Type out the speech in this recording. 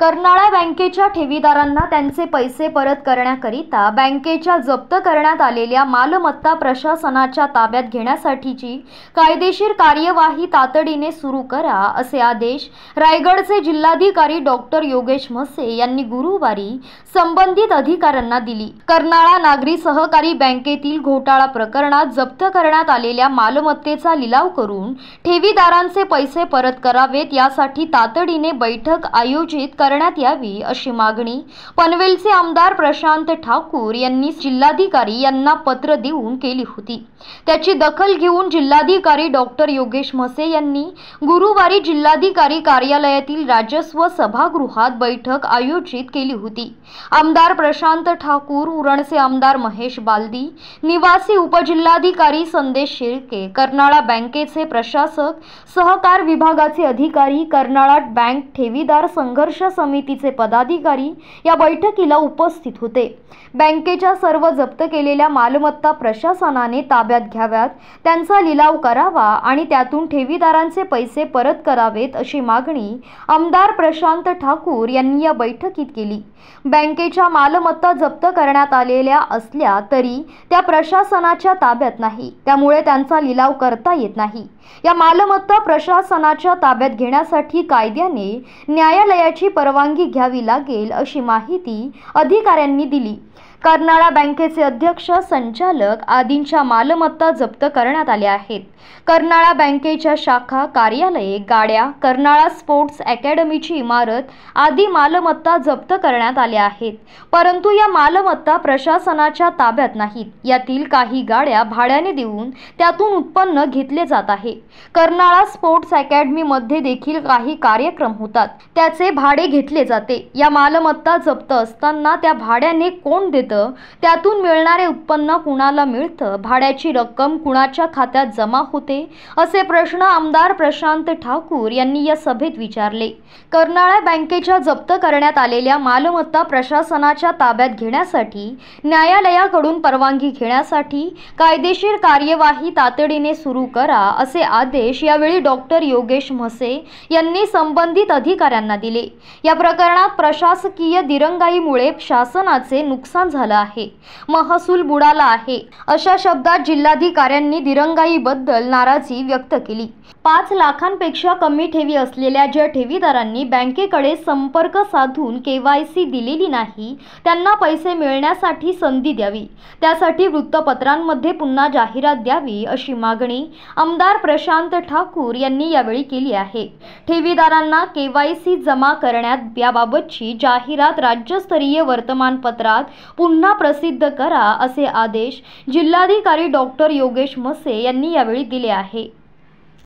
कर्नाळा बँकेच्या ठेवीदारांना त्यांचे पैसे परत करण्याकरिता बँकेच्या जप्त करण्यात आलेल्या मालमत्ता प्रशासनाच्या ताब्यात घेण्यासाठीची कायदेशीर कार्यवाही तातडीने सुरू करा असे आदेश रायगडचे जिल्हाधिकारी डॉक्टर योगेश म्हसे यांनी गुरुवारी संबंधित अधिकाऱ्यांना दिली कर्नाळा नागरी सहकारी बँकेतील घोटाळा प्रकरणात जप्त करण्यात आलेल्या मालमत्तेचा लिलाव करून ठेवीदारांचे पैसे परत करावेत यासाठी तातडीने बैठक आयोजित करण्यात यावी अशी मागणी पनवेलचे आमदार प्रशांत ठाकूर यांनी जिल्हाधिकारी यांना पत्र देऊन केली होती त्याची दखल घेऊन जिल्हाधिकारी डॉक्टर योगेश मसे यांनी गुरुवारी जिल्हाधिकारी कार्यालयातील राजस्व सभागृहात बैठक आयोजित केली होती आमदार प्रशांत ठाकूर उरणचे आमदार महेश बालदी निवासी उपजिल्हाधिकारी संदेश शिर्के कर्नाळा बँकेचे प्रशासक सहकार विभागाचे अधिकारी कर्नाळा बँक ठेवीदार संघर्ष समितीचे पदाधिकारी या बैठकीला उपस्थित होते बँकेच्या सर्व जप्त केलेल्या मालमत्ता प्रशासनाने ताब्यात घ्याव्यात त्यांचा लिलाव करावा आणि त्यातून ठेवीदारांचे पैसे परत करावेत अशी मागणी आमदार प्रशांत ठाकूर यांनी या बैठकीत केली बँकेच्या मालमत्ता जप्त करण्यात आलेल्या असल्या तरी त्या प्रशासनाच्या ताब्यात नाही त्यामुळे त्यांचा लिलाव करता येत नाही या मालमत्ता प्रशासनाच्या ताब्यात घेण्यासाठी कायद्याने न्यायालयाची पर परवानगी घ्यावी लागेल अशी माहिती अधिकाऱ्यांनी दिली कर्नाळा बँकेचे अध्यक्ष संचालक आदींच्या मालमत्ता जप्त करण्यात आल्या आहेत कर्नाळा बँकेच्या शाखा कार्यालये गाड्या कर्नाळा स्पोर्ट्स अकॅडमीची इमारत आदी मालमत्ता जप्त करण्यात आल्या आहेत परंतु या मालमत्ता प्रशासनाच्या ताब्यात नाहीत यातील काही गाड्या भाड्याने देऊन त्यातून उत्पन्न घेतले जात आहे कर्नाळा स्पोर्ट्स अकॅडमीमध्ये देखील काही कार्यक्रम होतात त्याचे भाडे घेतले जाते या मालमत्ता जप्त असताना त्या भाड्याने कोण देत मिळतं त्यातून मिळणारे उत्पन्न कुणाला मिळतं भाड्याची रक्कम कुणाच्या खात्यात जमा होते असे प्रश्न आमदार प्रशांत ठाकूर यांनी या सभेत विचारले कर्नाळा बँकेच्या जप्त करण्यात आलेल्या मालमत्ता प्रशासनाच्या ताब्यात घेण्यासाठी न्यायालयाकडून परवानगी घेण्यासाठी कायदेशीर कार्यवाही तातडीने सुरू करा असे आदेश यावेळी डॉक्टर योगेश म्हसे यांनी संबंधित अधिकाऱ्यांना दिले या प्रकरणात प्रशासकीय दिरंगाईमुळे शासनाचे नुकसान झालं आहे महसूल बुडाला आहे अशा शब्दात जिल्हाधिकाऱ्यांनी दिरंगाईबद्दल नाराजी व्यक्त केली पाच लाखांपेक्षा कमी ठेवी असलेल्या ज्या ठेवीदारांनी बँकेकडे संपर्क साधून के वाय सी दिलेली नाही त्यांना पैसे मिळण्यासाठी संधी द्यावी त्यासाठी वृत्तपत्रांमध्ये पुन्हा जाहिरात द्यावी अशी मागणी आमदार प्रशांत ठाकूर यांनी यावेळी केली आहे ठेवीदारांना के वाय सी जमा करण्यात याबाबतची जाहिरात राज्यस्तरीय वर्तमानपत्रात पुन्हा प्रसिद्ध करा असे आदेश जिल्हाधिकारी डॉक्टर योगेश मसे यांनी यावेळी दिले आहे